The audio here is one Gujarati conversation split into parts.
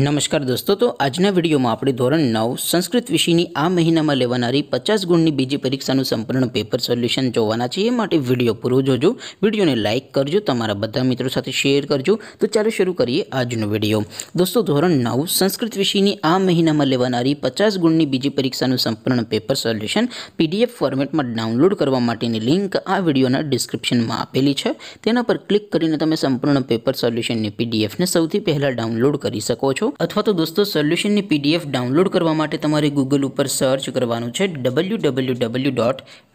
નમસ્કાર દોસ્તો તો આજના વિડીયોમાં આપણે ધોરણ નવ સંસ્કૃત વિષયની આ મહિનામાં લેવાનારી પચાસ ગુણની બીજી પરીક્ષાનું સંપૂર્ણ પેપર સોલ્યુશન જોવાના છે એ માટે વિડીયો પૂરો જોજો વિડીયોને લાઇક કરજો તમારા બધા મિત્રો સાથે શેર કરજો તો ચાલો શરૂ કરીએ આજનો વિડીયો દોસ્તો ધોરણ નવ સંસ્કૃત વિષયની આ મહિનામાં લેવાનારી પચાસ ગુણની બીજી પરીક્ષાનું સંપૂર્ણ પેપર સોલ્યુશન પીડીએફ ફોર્મેટમાં ડાઉનલોડ કરવા માટેની લિંક આ વિડીયોના ડિસ્ક્રિપ્શનમાં આપેલી છે તેના પર ક્લિક કરીને તમે સંપૂર્ણ પેપર સોલ્યુશનની પીડીએફને સૌથી પહેલાં ડાઉનલોડ કરી શકો છો অথবা তো দোস্ত সলিউশন ની পিডিএফ ডাউনলোড કરવા માટે તમારે Google ઉપર સર્ચ કરવાનું છે www.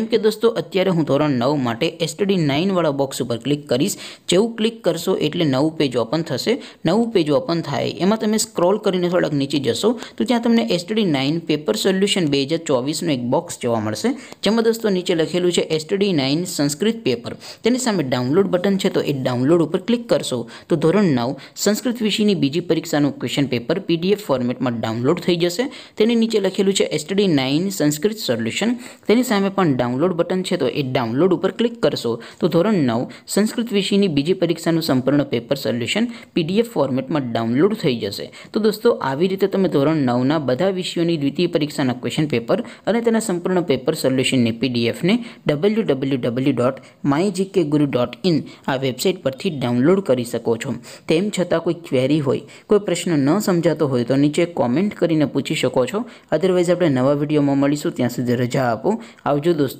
જેમ કે દોસ્તો અત્યારે હું ધોરણ નવ માટે એસટડી નાઇનવાળા બોક્સ ઉપર ક્લિક કરીશ જેવું ક્લિક કરશો એટલે નવું પેજ ઓપન થશે નવું પેજ ઓપન થાય એમાં તમે સ્ક્રોલ કરીને થોડાક નીચે જશો તો ત્યાં તમને એસટડી નાઇન પેપર સોલ્યુશન બે હજાર ચોવીસનું એક બોક્સ જોવા મળશે જેમાં દોસ્તો નીચે લખેલું છે એસટડી નાઇન સંસ્કૃત પેપર તેની સામે ડાઉનલોડ બટન છે તો એ ડાઉનલોડ ઉપર ક્લિક કરશો તો ધોરણ નવ સંસ્કૃત વિષયની બીજી પરીક્ષાનું ક્વેશ્ચન પેપર પીડીએફ ફોર્મેટમાં ડાઉનલોડ થઈ જશે તેની નીચે લખેલું છે એસટડી નાઇન સંસ્કૃત સોલ્યુશન તેની સામે પણ ડાઉન डाउनलोड बटन छे तो इ डाउनलोड उपर क्लिक करसो तो ધોરણ 9 સંસ્કૃત વિષયની બીજી પરીક્ષાનો સંપૂર્ણ પેપર સોલ્યુશન પીડીએફ ફોર્મેટમાં ડાઉનલોડ થઈ જશે તો દોસ્તો આવી રીતે તમે ધોરણ 9 ના બધા વિષયોની દ્વિતીય પરીક્ષાના ક્વેશ્ચન પેપર અને તેના સંપૂર્ણ પેપર સોલ્યુશન ને પીડીએફ ને www.mygkguru.in આ વેબસાઈટ પરથી ડાઉનલોડ કરી શકો છો તેમ છતાં કોઈ ક્વેરી હોય કોઈ પ્રશ્ન ન સમજાતો હોય તો નીચે કમેન્ટ કરીને પૂછી શકો છો અધરવાઇઝ આપણે નવા વિડિયોમાં મળીશું ત્યાં સુધી રજા આપો આવજો દોસ્તો